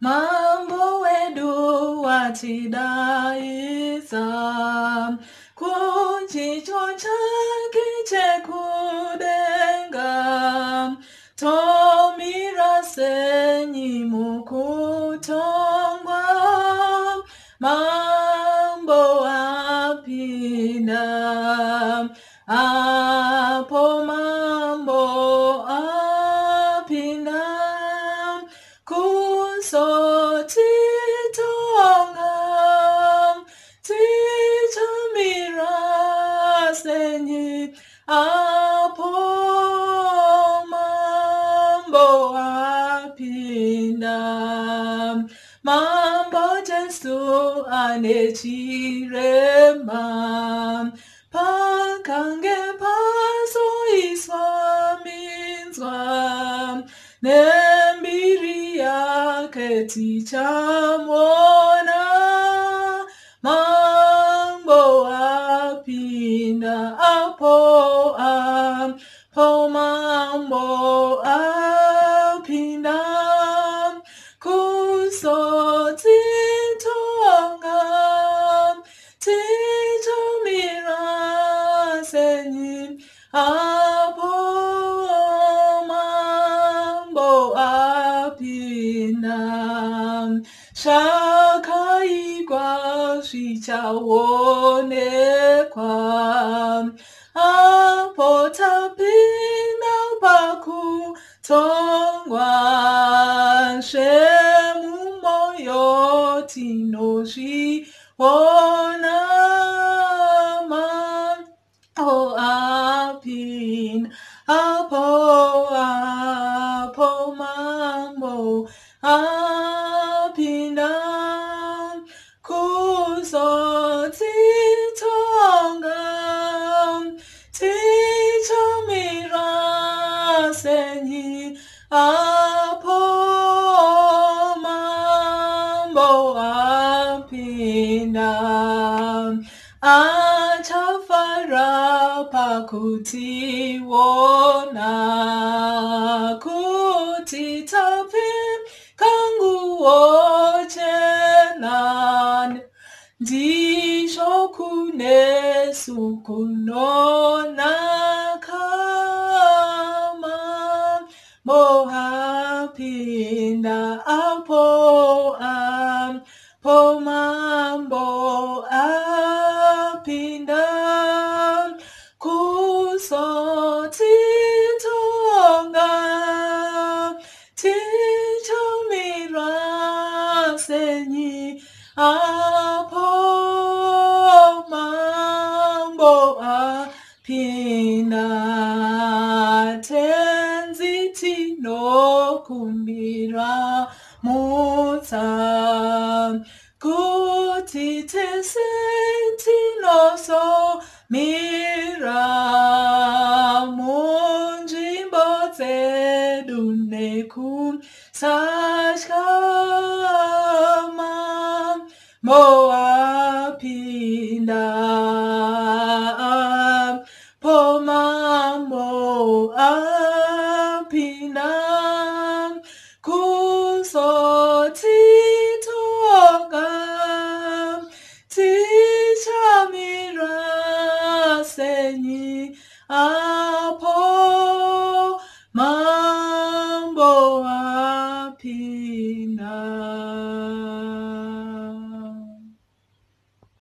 mambo wedu watidaiza kuchicho chake chekudenga tomirasenyi mukutongwa mambo apinda ah so ti tongam ti chamiras nenyi apo mambo apinam mambo jesu anechiremam pakange paso iswaminzwam ne Ticha sitamwona mambo apina apo apo mambo apina kuso titonga titomira senyim ah shakaigwa zvichaonekwa apo tapinda pakutongwa zvemumoyo tinozviona mao apin apo seni apo mambo apinda achafara pakutiona kutitapi kangu wote nane ndisho kunesu kumbira motsa kuti tesentinoso mira munzvimbo dzedu nekumsatyama moapinda kusothithoka tishamira senyi apo mambo